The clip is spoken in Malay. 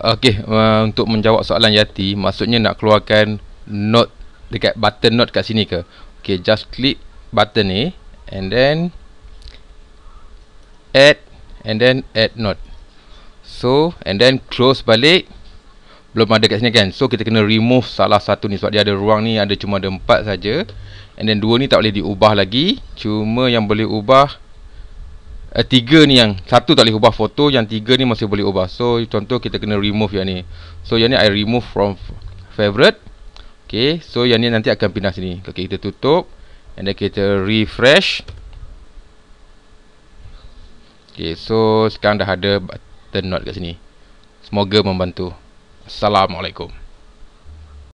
Okey, uh, untuk menjawab soalan Yati, maksudnya nak keluarkan note dekat button note kat sini ke? Okey, just click button ni and then add and then add note. So, and then close balik. Belum ada kat sini kan. So, kita kena remove salah satu ni sebab dia ada ruang ni ada cuma ada 4 saja. And then dua ni tak boleh diubah lagi. Cuma yang boleh ubah uh, Tiga ni yang Satu tak boleh ubah foto Yang tiga ni masih boleh ubah So contoh kita kena remove yang ni So yang ni I remove from favorite Okay So yang ni nanti akan pindah sini Okay kita tutup And then kita refresh Okay so sekarang dah ada Button note kat sini Semoga membantu Assalamualaikum